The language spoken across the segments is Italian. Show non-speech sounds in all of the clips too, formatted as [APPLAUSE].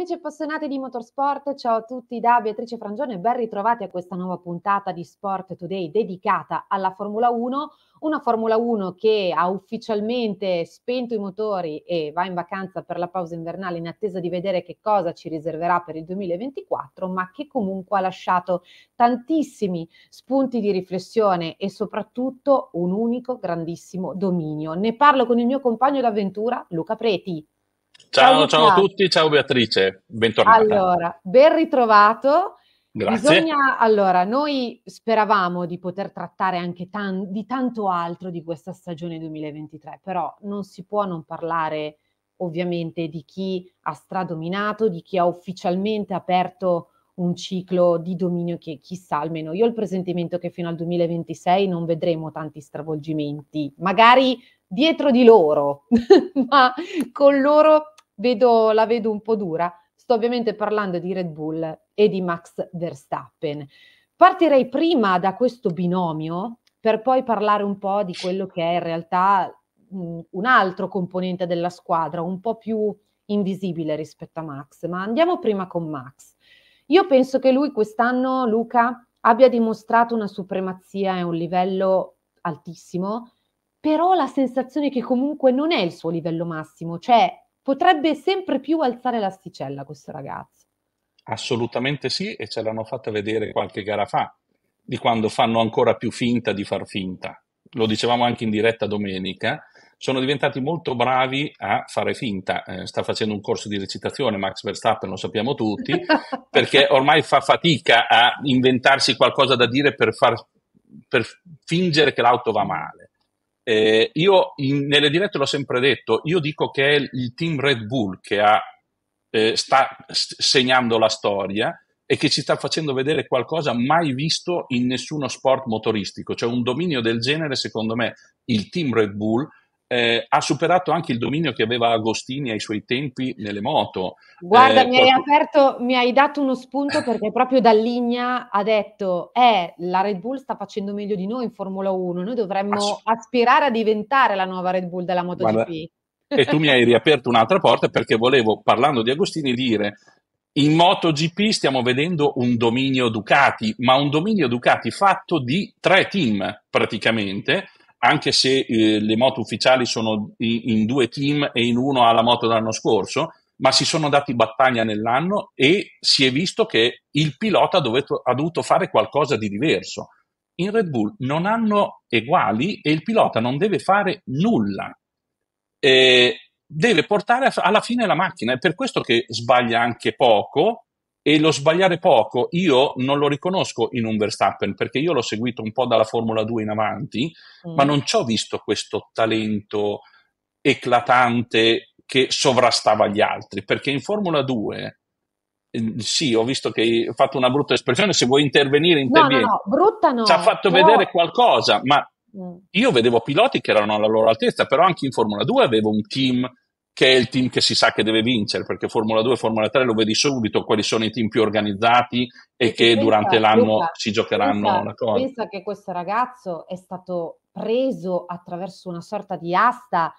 Amici appassionati di motorsport, ciao a tutti da Beatrice Frangione e ben ritrovati a questa nuova puntata di Sport Today dedicata alla Formula 1, una Formula 1 che ha ufficialmente spento i motori e va in vacanza per la pausa invernale in attesa di vedere che cosa ci riserverà per il 2024, ma che comunque ha lasciato tantissimi spunti di riflessione e soprattutto un unico grandissimo dominio. Ne parlo con il mio compagno d'avventura Luca Preti. Ciao, ciao, a tutti, ciao Beatrice, bentornata. Allora, ben ritrovato. Grazie. Bisogna, allora, noi speravamo di poter trattare anche tan- di tanto altro di questa stagione 2023, però non si può non parlare ovviamente di chi ha stradominato, di chi ha ufficialmente aperto un ciclo di dominio che chissà almeno io ho il presentimento che fino al 2026 non vedremo tanti stravolgimenti, magari dietro di loro, [LAUGHS] ma con loro vedo, la vedo un po' dura. Sto ovviamente parlando di Red Bull e di Max Verstappen. Partirei prima da questo binomio per poi parlare un po' di quello che è in realtà mh, mm, un altro componente della squadra, un po' più invisibile rispetto a Max, ma andiamo prima con Max. Io penso che lui quest'anno, Luca, abbia dimostrato una supremazia e un livello altissimo però la sensazione che comunque non è il suo livello massimo, cioè potrebbe sempre più alzare l'asticella questo ragazzo. Assolutamente sì, e ce l'hanno fatta vedere qualche gara fa, di quando fanno ancora più finta di far finta. Lo dicevamo anche in diretta domenica, sono diventati molto bravi a fare finta. Eh, sta facendo un corso di recitazione Max Verstappen, lo sappiamo tutti, [LAUGHS] perché ormai fa fatica a inventarsi qualcosa da dire per, far, per fingere che l'auto va male. Eh, io in, nelle dirette l'ho sempre detto, io dico che è il team Red Bull che ha, eh, sta segnando la storia e che ci sta facendo vedere qualcosa mai visto in nessuno sport motoristico, cioè un dominio del genere, secondo me, il team Red Bull eh, ha superato anche il dominio che aveva Agostini ai suoi tempi nelle moto. Guarda, eh, mi, hai aperto, mi hai dato uno spunto perché proprio Dalligna ha detto, eh, la Red Bull sta facendo meglio di noi in Formula 1, noi dovremmo Ass- aspirare a diventare la nuova Red Bull della MotoGP. Guarda, [LAUGHS] e tu mi hai riaperto un'altra porta perché volevo, parlando di Agostini, dire in MotoGP stiamo vedendo un dominio Ducati, ma un dominio Ducati fatto di tre team praticamente, anche se eh, le moto ufficiali sono in, in, due team e in uno ha la moto dell'anno scorso, ma si sono dati battaglia nell'anno e si è visto che il pilota ha, dovuto, ha dovuto fare qualcosa di diverso. In Red Bull non hanno eguali e il pilota non deve fare nulla. Eh, deve portare alla fine la macchina. È per questo che sbaglia anche poco e lo sbagliare poco io non lo riconosco in un Verstappen perché io l'ho seguito un po' dalla Formula 2 in avanti, mm. ma non ci ho visto questo talento eclatante che sovrastava gli altri, perché in Formula 2 eh, sì, ho visto che hai fatto una brutta espressione, se vuoi intervenire intervieni. No, no, no brutta no. Ci ha fatto però... vedere qualcosa, ma mm. io vedevo piloti che erano alla loro altezza, però anche in Formula 2 avevo un team che è il team che si sa che deve vincere, perché Formula 2 e Formula 3 lo vedi subito quali sono i team più organizzati e che pensa, durante l'anno Luca, si giocheranno pensa, la cosa. Pensa che questo ragazzo è stato preso attraverso una sorta di asta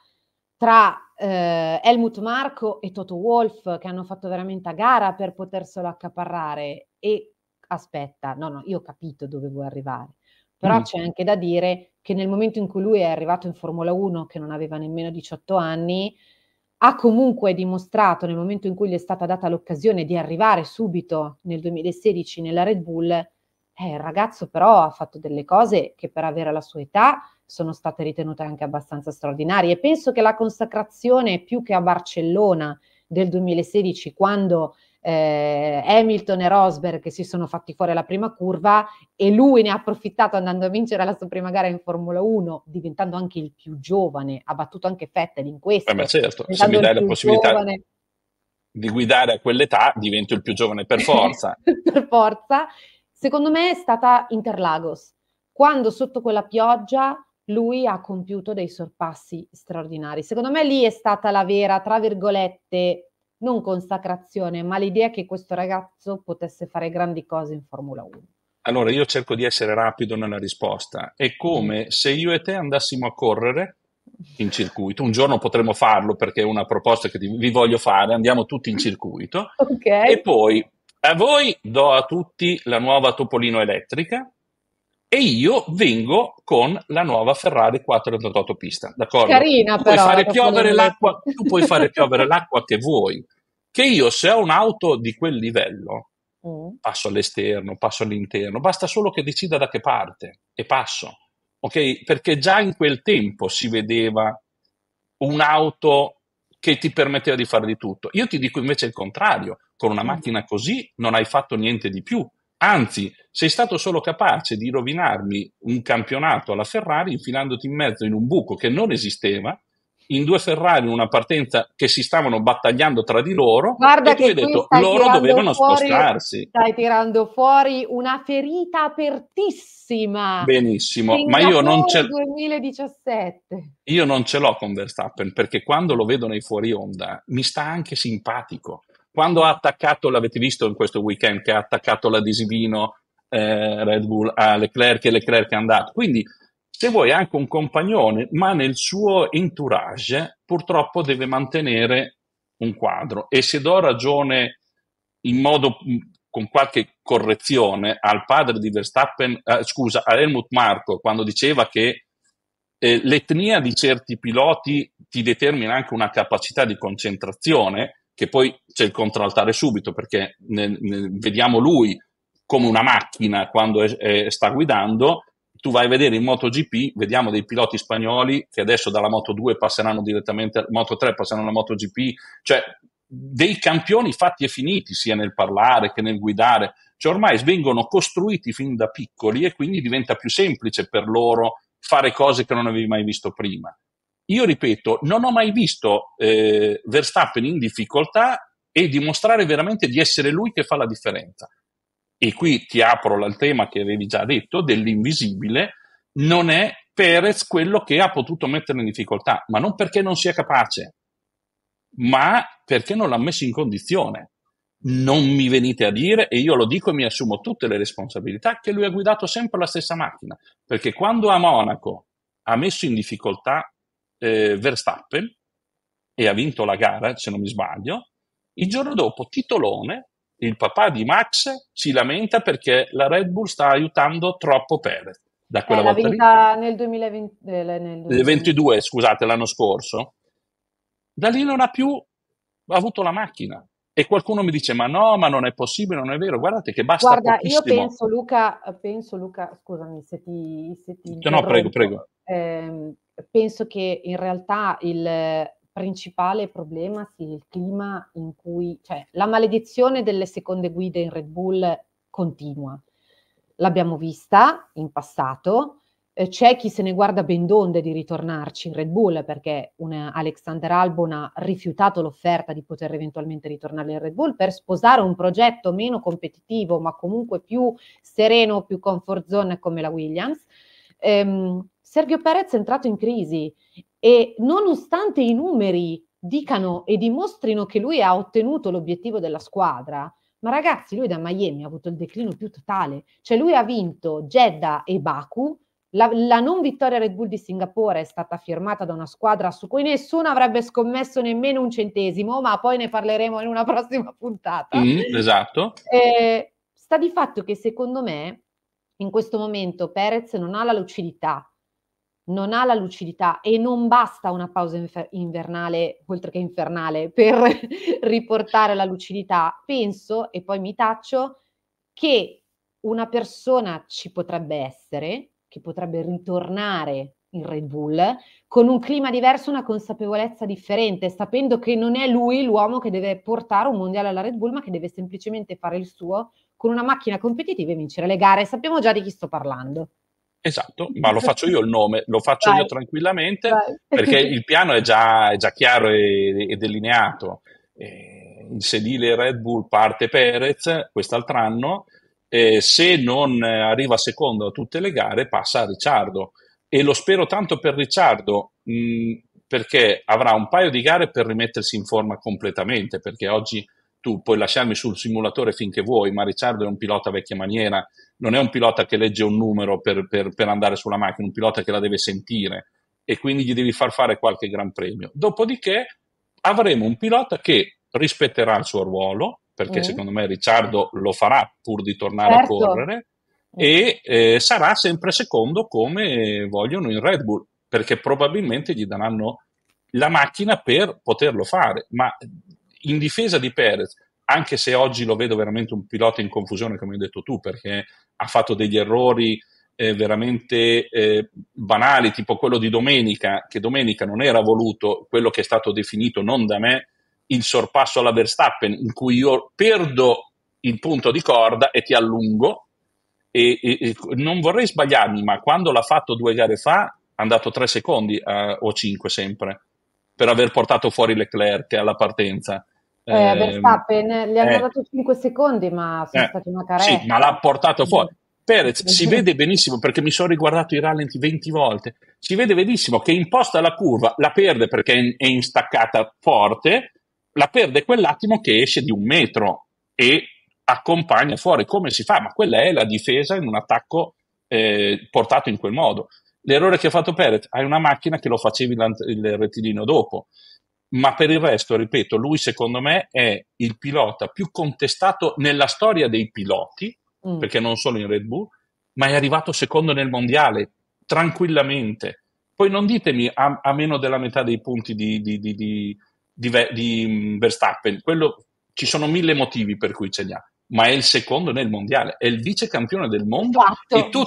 tra eh, Helmut Marco e Toto Wolf che hanno fatto veramente a gara per poterselo accaparrare e aspetta, no no, io ho capito dove vuoi arrivare. Però mm. c'è anche da dire che nel momento in cui lui è arrivato in Formula 1 che non aveva nemmeno 18 anni, ha comunque dimostrato nel momento in cui gli è stata data l'occasione di arrivare subito nel 2016 nella Red Bull, eh, il ragazzo però ha fatto delle cose che per avere la sua età sono state ritenute anche abbastanza straordinarie. Penso che la consacrazione più che a Barcellona del 2016, quando eh, Hamilton e Rosberg che si sono fatti fuori alla prima curva e lui ne ha approfittato andando a vincere la sua prima gara in Formula 1, diventando anche il più giovane, ha battuto anche Vettel in questo. Eh certo, se mi dai la possibilità giovane. di guidare a quell'età, divento il più giovane per forza. [LAUGHS] per forza. Secondo me è stata Interlagos, quando sotto quella pioggia lui ha compiuto dei sorpassi straordinari. Secondo me lì è stata la vera, tra virgolette, non consacrazione, ma l'idea che questo ragazzo potesse fare grandi cose in Formula 1? Allora, io cerco di essere rapido nella risposta. È come mm. se io e te andassimo a correre in circuito. Un giorno potremmo farlo perché è una proposta che vi voglio fare. Andiamo tutti in [LAUGHS] circuito. Okay. E poi a voi do a tutti la nuova Topolino elettrica e io vengo con la nuova Ferrari 488 pista, d'accordo? Carina tu puoi fare eh, piovere l'acqua, tu puoi fare [LAUGHS] piovere l'acqua che vuoi, che io se ho un'auto di quel livello, mm. passo all'esterno, passo all'interno, basta solo che decida da che parte e passo, ok? Perché già in quel tempo si vedeva un'auto che ti permetteva di fare di tutto. Io ti dico invece il contrario, con una mm. macchina così non hai fatto niente di più, Anzi, sei stato solo capace di rovinarmi un campionato alla Ferrari infilandoti in mezzo in un buco che non esisteva, in due Ferrari in una partenza che si stavano battagliando tra di loro Guarda e tu hai detto loro dovevano fuori, spostarsi. Stai tirando fuori una ferita apertissima. Benissimo, ma io non ce l'ho. 2017. Io non ce l'ho con Verstappen perché quando lo vedo nei fuori onda mi sta anche simpatico quando ha attaccato, l'avete visto in questo weekend, che ha attaccato l'adesivino eh, Red Bull a Leclerc e Leclerc è andato. Quindi, se vuoi, anche un compagnone, ma nel suo entourage purtroppo deve mantenere un quadro. E se do ragione in modo con qualche correzione al padre di Verstappen, eh, scusa, a Helmut Marko, quando diceva che eh, l'etnia di certi piloti ti determina anche una capacità di concentrazione, che poi c'è il contraltare subito perché ne, ne, vediamo lui come una macchina quando è, è, sta guidando. Tu vai a vedere in MotoGP, vediamo dei piloti spagnoli che adesso dalla Moto 2 passeranno direttamente, Moto 3 passeranno alla MotoGP, cioè dei campioni fatti e finiti sia nel parlare che nel guidare, cioè ormai vengono costruiti fin da piccoli e quindi diventa più semplice per loro fare cose che non avevi mai visto prima. Io ripeto, non ho mai visto eh, Verstappen in difficoltà e dimostrare veramente di essere lui che fa la differenza. E qui ti apro al tema che avevi già detto dell'invisibile, non è Perez quello che ha potuto mettere in difficoltà, ma non perché non sia capace, ma perché non l'ha messo in condizione. Non mi venite a dire, e io lo dico e mi assumo tutte le responsabilità, che lui ha guidato sempre la stessa macchina, perché quando a Monaco ha messo in difficoltà eh, Verstappen e ha vinto la gara, se non mi sbaglio. Il giorno dopo Titolone, il papà di Max, si lamenta perché la Red Bull sta aiutando troppo Perez. Da quella eh, volta vinta lì. Eh, nel nel 2022, eh, scusate, l'anno scorso. Da lì non ha più avuto la macchina. E qualcuno mi dice: Ma no, ma non è possibile, non è vero. Guardate che basta. Guarda, pochissimo. io penso, Luca, penso, Luca, scusami se ti. Se ti no, prego, prego. Eh, penso che in realtà il principale problema sia il clima in cui, cioè, la maledizione delle seconde guide in Red Bull continua. L'abbiamo vista in passato eh, c'è chi se ne guarda ben d'onde di ritornarci in Red Bull perché Alexander Albon ha rifiutato l'offerta di poter eventualmente ritornare in Red Bull per sposare un progetto meno competitivo ma comunque più sereno, più comfort zone come la Williams. Ehm, Sergio Perez è entrato in crisi e nonostante i numeri dicano e dimostrino che lui ha ottenuto l'obiettivo della squadra, ma ragazzi, lui da Miami ha avuto il declino più totale, cioè lui ha vinto Jeddah e Baku la, la, non vittoria Red Bull di Singapore è stata firmata da una squadra su cui nessuno avrebbe scommesso nemmeno un centesimo, ma poi ne parleremo in una [LAUGHS] prossima puntata. Mm, esatto. Eh, sta di fatto che secondo me in questo momento Perez non ha la lucidità, non ha la lucidità e non basta una pausa infer- invernale, oltre che infernale, [LAUGHS] per riportare la lucidità. Penso, e poi mi taccio, che una persona ci potrebbe essere che potrebbe ritornare in Red Bull con un clima diverso, una consapevolezza differente, sapendo che non è lui l'uomo che deve portare un mondiale alla Red Bull, ma che deve semplicemente fare il suo con una macchina competitiva e vincere le gare. Sappiamo già di chi sto parlando. Esatto, ma lo faccio io il nome, lo faccio Vai. io tranquillamente Vai. [LAUGHS] perché il piano è già, è già chiaro e, e delineato. Eh, il sedile Red Bull parte Perez quest'altro anno, eh, se non eh, arriva secondo a tutte le gare passa a Ricciardo e lo spero tanto per Ricciardo mh, mm, perché avrà un paio di gare per rimettersi in forma completamente perché oggi tu puoi lasciarmi sul simulatore finché vuoi, ma Ricciardo è un pilota vecchia maniera, non è un pilota che legge un numero per, per, per andare sulla macchina, un pilota che la deve sentire e quindi gli devi far fare qualche gran premio. Dopodiché avremo un pilota che rispetterà il suo ruolo, perché mm. secondo me Ricciardo lo farà pur di tornare certo. a correre, mm. e eh, sarà sempre secondo come vogliono in Red Bull, perché probabilmente gli daranno la macchina per poterlo fare, ma in difesa di Perez, anche se oggi lo vedo veramente un pilota in confusione, come hai detto tu, perché ha fatto degli errori eh, veramente eh, banali, tipo quello di domenica, che domenica non era voluto, quello che è stato definito non da me, il sorpasso alla Verstappen, in cui io perdo il punto di corda e ti allungo. E, e, e non vorrei sbagliarmi, ma quando l'ha fatto due gare fa è andato tre secondi eh, o cinque sempre per aver portato fuori Leclerc alla partenza. Eh, ehm, eh, Verstappen gli hanno eh, dato cinque secondi, ma sono eh, stati una carezza. Sì, ma l'ha portato fuori. Mm. Perez si vede benissimo perché mi sono riguardato i rallenti 20 volte. Si vede benissimo che imposta la curva, la perde perché è in, è in staccata forte la perde quell'attimo che esce di un metro e accompagna fuori. Come si fa? Ma quella è la difesa in un attacco eh, portato in quel modo. L'errore che ha fatto Perez, hai una macchina che lo facevi il rettilineo dopo. Ma per il resto, ripeto, lui secondo me è il pilota più contestato nella storia dei piloti, mm. perché non solo in Red Bull, ma è arrivato secondo nel mondiale, tranquillamente. Poi non ditemi a, a meno della metà dei punti di, di, di, di di, di mm, Verstappen, quello, ci sono mille motivi per cui ce li ha, ma è il secondo nel mondiale, è il vice campione del mondo esatto. e, tu,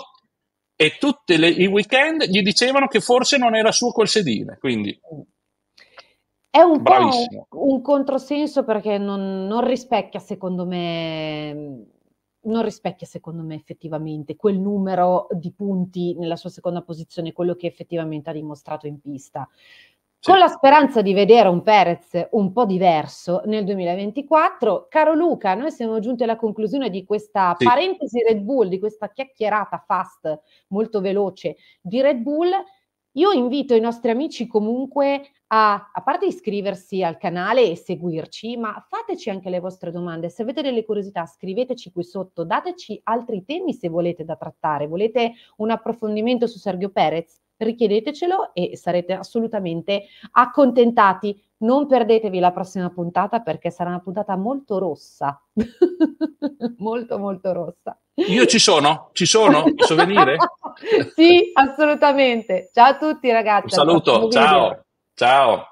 e tutti i weekend gli dicevano che forse non era suo quel sedile, quindi è un Bravissimo. po' un, un controsenso perché non, non, rispecchia, secondo me, non rispecchia secondo me effettivamente quel numero di punti nella sua seconda posizione, quello che effettivamente ha dimostrato in pista. Sì. Con la speranza di vedere un Perez un po' diverso nel 2024, caro Luca, noi siamo giunti alla conclusione di questa sì. parentesi Red Bull, di questa chiacchierata fast, molto veloce di Red Bull. Io invito i nostri amici comunque a, a parte iscriversi al canale e seguirci, ma fateci anche le vostre domande. Se avete delle curiosità, scriveteci qui sotto, dateci altri temi se volete da trattare, volete un approfondimento su Sergio Perez richiedetecelo e sarete assolutamente accontentati. Non perdetevi la prossima puntata perché sarà una puntata molto rossa, [LAUGHS] molto molto rossa. Io ci sono, ci sono, [LAUGHS] posso venire? sì, assolutamente. Ciao a tutti ragazzi. Un saluto, ciao, ciao.